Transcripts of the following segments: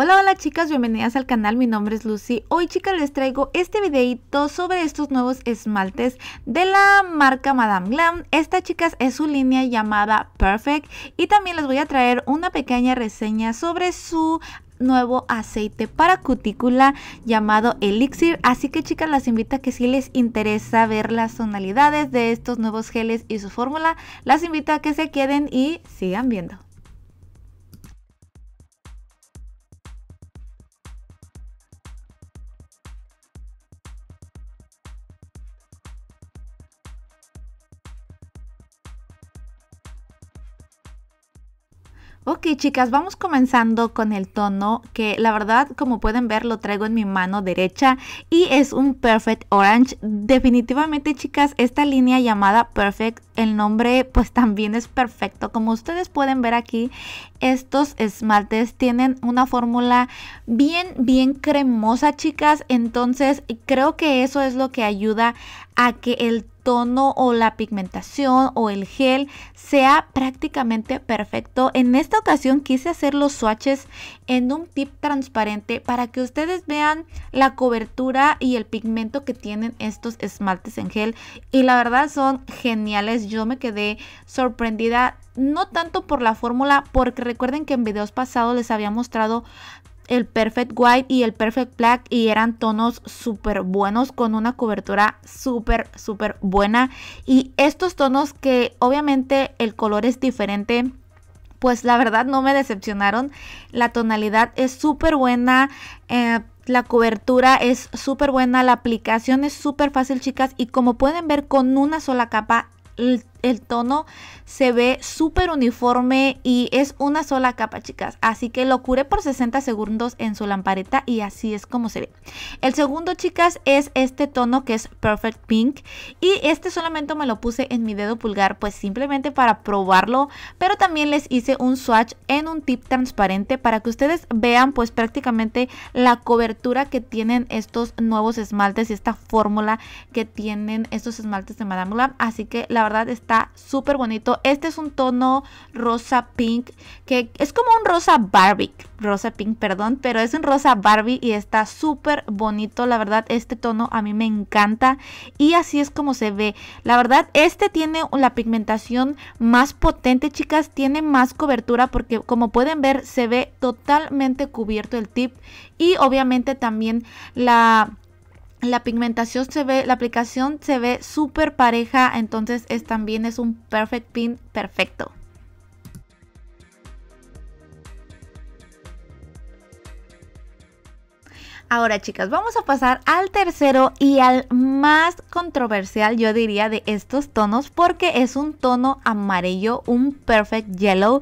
Hola, hola chicas, bienvenidas al canal, mi nombre es Lucy. Hoy chicas les traigo este videito sobre estos nuevos esmaltes de la marca Madame Glam. Esta chicas es su línea llamada Perfect y también les voy a traer una pequeña reseña sobre su nuevo aceite para cutícula llamado Elixir. Así que chicas, las invito a que si les interesa ver las tonalidades de estos nuevos geles y su fórmula, las invito a que se queden y sigan viendo. Ok chicas, vamos comenzando con el tono que la verdad como pueden ver lo traigo en mi mano derecha y es un Perfect Orange. Definitivamente chicas, esta línea llamada Perfect, el nombre pues también es perfecto. Como ustedes pueden ver aquí, estos esmaltes tienen una fórmula bien, bien cremosa chicas. Entonces creo que eso es lo que ayuda a que el tono o la pigmentación o el gel sea prácticamente perfecto. En esta ocasión quise hacer los swatches en un tip transparente para que ustedes vean la cobertura y el pigmento que tienen estos esmaltes en gel y la verdad son geniales. Yo me quedé sorprendida no tanto por la fórmula porque recuerden que en videos pasados les había mostrado el Perfect White y el Perfect Black y eran tonos súper buenos con una cobertura súper, súper buena. Y estos tonos que obviamente el color es diferente pues la verdad no me decepcionaron. La tonalidad es súper buena. Eh, la cobertura es súper buena, la aplicación es súper fácil chicas y como pueden ver con una sola capa el tono se ve súper uniforme y es una sola capa, chicas. Así que lo curé por 60 segundos en su lampareta y así es como se ve. El segundo, chicas, es este tono que es Perfect Pink. Y este solamente me lo puse en mi dedo pulgar, pues simplemente para probarlo. Pero también les hice un swatch en un tip transparente para que ustedes vean pues prácticamente la cobertura que tienen estos nuevos esmaltes y esta fórmula que tienen estos esmaltes de Madame Glam. Así que la verdad es está súper bonito. Este es un tono rosa pink, que es como un rosa Barbie, rosa pink, perdón, pero es un rosa Barbie y está súper bonito. La verdad, este tono a mí me encanta y así es como se ve. La verdad, este tiene la pigmentación más potente, chicas, tiene más cobertura porque como pueden ver se ve totalmente cubierto el tip y obviamente también la la pigmentación se ve, la aplicación se ve súper pareja, entonces es, también es un perfect pin perfecto. Ahora chicas, vamos a pasar al tercero y al más controversial yo diría de estos tonos porque es un tono amarillo, un perfect yellow,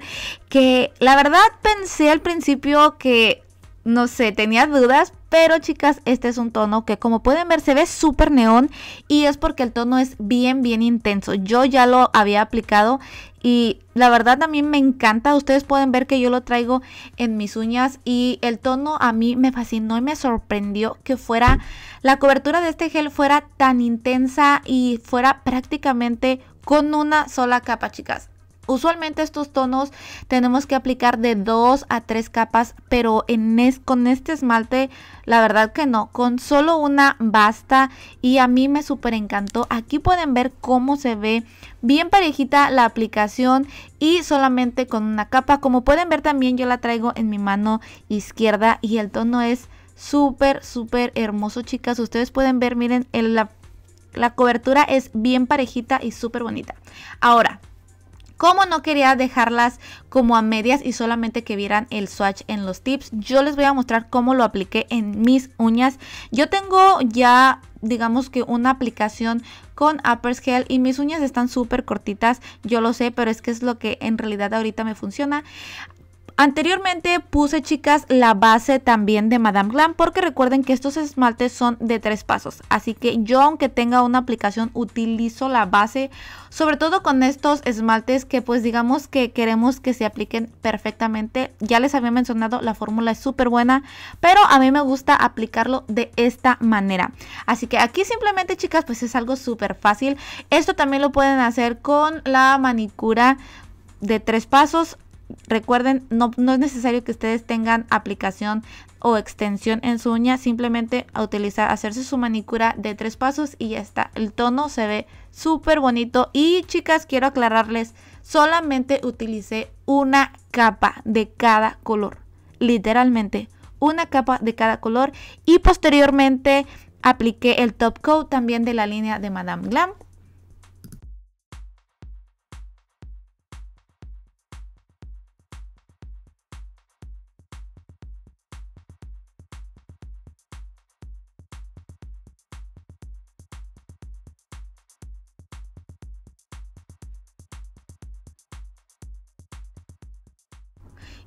que la verdad pensé al principio que, no sé, tenía dudas pero chicas, este es un tono que como pueden ver se ve súper neón y es porque el tono es bien, bien intenso. Yo ya lo había aplicado y la verdad a mí me encanta. Ustedes pueden ver que yo lo traigo en mis uñas y el tono a mí me fascinó y me sorprendió que fuera la cobertura de este gel fuera tan intensa y fuera prácticamente con una sola capa, chicas. Usualmente estos tonos tenemos que aplicar de 2 a tres capas, pero en con este esmalte la verdad que no, con solo una basta y a mí me súper encantó. Aquí pueden ver cómo se ve bien parejita la aplicación y solamente con una capa. Como pueden ver también yo la traigo en mi mano izquierda y el tono es súper, súper hermoso chicas. Ustedes pueden ver, miren, la, la cobertura es bien parejita y súper bonita. Ahora, como no quería dejarlas como a medias y solamente que vieran el swatch en los tips, yo les voy a mostrar cómo lo apliqué en mis uñas. Yo tengo ya digamos que una aplicación con Upper Scale y mis uñas están súper cortitas, yo lo sé, pero es que es lo que en realidad ahorita me funciona. Anteriormente puse, chicas, la base también de Madame Glam porque recuerden que estos esmaltes son de tres pasos. Así que yo, aunque tenga una aplicación, utilizo la base, sobre todo con estos esmaltes que pues digamos que queremos que se apliquen perfectamente. Ya les había mencionado, la fórmula es súper buena, pero a mí me gusta aplicarlo de esta manera. Así que aquí simplemente, chicas, pues es algo súper fácil. Esto también lo pueden hacer con la manicura de tres pasos Recuerden, no, es necesario que ustedes tengan aplicación o extensión en su uña, simplemente a utilizar, hacerse su manicura de tres pasos y ya está. El tono se ve súper bonito. Y chicas, quiero aclararles, solamente utilicé una capa de cada color, literalmente una capa de cada color y posteriormente apliqué el top coat también de la línea de Madame Glam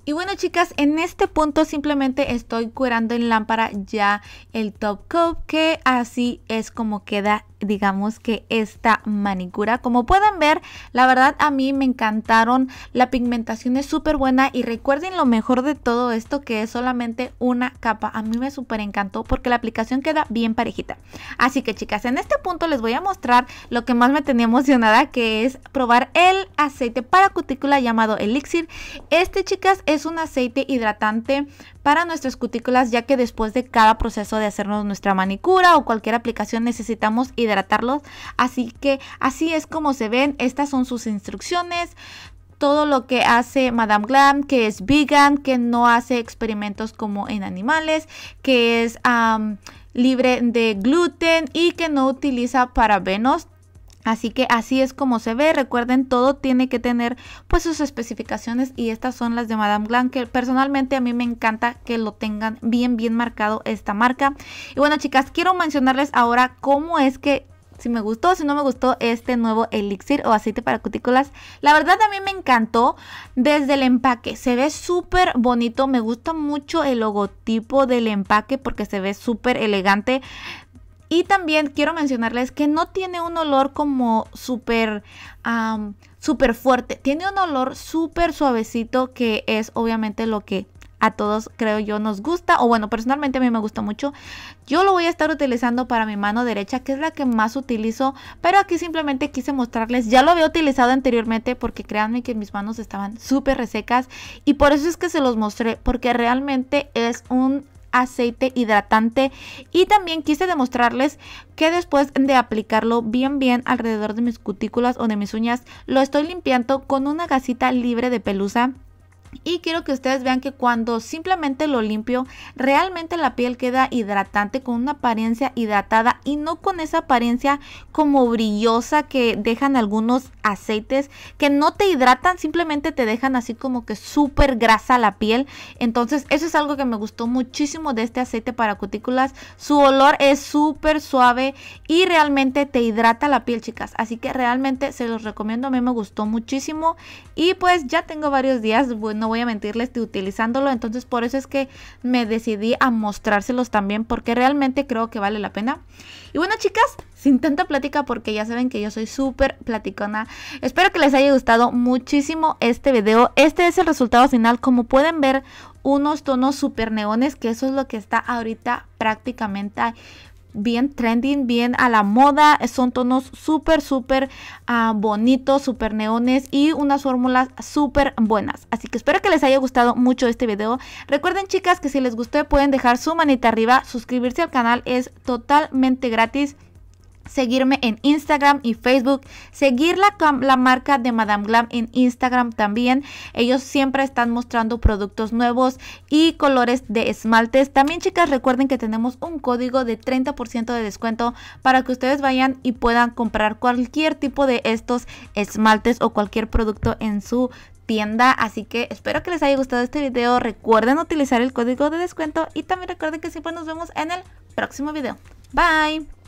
Y bueno chicas, en este punto simplemente estoy curando en lámpara ya el top coat que así es como queda digamos que esta manicura como pueden ver la verdad a mí me encantaron la pigmentación es súper buena y recuerden lo mejor de todo esto que es solamente una capa a mí me súper encantó porque la aplicación queda bien parejita así que chicas en este punto les voy a mostrar lo que más me tenía emocionada que es probar el aceite para cutícula llamado elixir este chicas es un aceite hidratante para nuestras cutículas ya que después de cada proceso de hacernos nuestra manicura o cualquier aplicación necesitamos hidratarlos. Así que así es como se ven, estas son sus instrucciones todo lo que hace Madame Glam, que es vegan, que no hace experimentos como en animales, que es libre de gluten y que no utiliza parabenos. Así que así es como se ve. Recuerden, todo tiene que tener pues sus especificaciones y estas son las de Madame Glan. que personalmente a mí me encanta que lo tengan bien bien marcado esta marca. Y bueno, chicas, quiero mencionarles ahora cómo es que si me gustó o si no me gustó este nuevo elixir o aceite para cutículas. La verdad a mí me encantó desde el empaque. Se ve súper bonito. Me gusta mucho el logotipo del empaque porque se ve súper elegante. Y también quiero mencionarles que no tiene un olor como súper fuerte. Tiene un olor súper suavecito que es obviamente lo que a todos creo yo nos gusta o bueno personalmente a mí me gusta mucho yo lo voy a estar utilizando para mi mano derecha que es la que más utilizo pero aquí simplemente quise mostrarles ya lo había utilizado anteriormente porque créanme que mis manos estaban súper resecas y por eso es que se los mostré porque realmente es un aceite hidratante y también quise demostrarles que después de aplicarlo bien bien alrededor de mis cutículas o de mis uñas lo estoy limpiando con una gasita libre de pelusa y quiero que ustedes vean que cuando simplemente lo limpio, realmente la piel queda hidratante con una apariencia hidratada y no con esa apariencia como brillosa que dejan algunos aceites que no te hidratan, simplemente te dejan así como que súper grasa la piel. Entonces eso es algo que me gustó muchísimo de este aceite para cutículas. Su olor es súper suave y realmente te hidrata la piel, chicas. Así que realmente se los recomiendo, a mí me gustó muchísimo. Y pues ya tengo varios días, bueno no voy a mentirles, estoy utilizándolo. Entonces por eso es que me decidí a mostrárselos también porque realmente creo que vale la pena. Y bueno chicas, sin tanta plática porque ya saben que yo soy súper platicona. Espero que les haya gustado muchísimo este video. Este es el resultado final. Como pueden ver, unos tonos super neones que eso es lo que está ahorita prácticamente bien trending, bien a la moda. Son tonos súper, súper ah, bonitos, súper neones y unas fórmulas súper buenas. Así que espero que les haya gustado mucho este video. Recuerden chicas que si les gustó pueden dejar su manita arriba, suscribirse al canal es totalmente gratis seguirme en Instagram y Facebook, seguir la, la, marca de Madame Glam en Instagram también. Ellos siempre están mostrando productos nuevos y colores de esmaltes. También chicas, recuerden que tenemos un código de 30% de descuento para que ustedes vayan y puedan comprar cualquier tipo de estos esmaltes o cualquier producto en su tienda. Así que espero que les haya gustado este video. Recuerden utilizar el código de descuento y también recuerden que siempre nos vemos en el próximo video. Bye.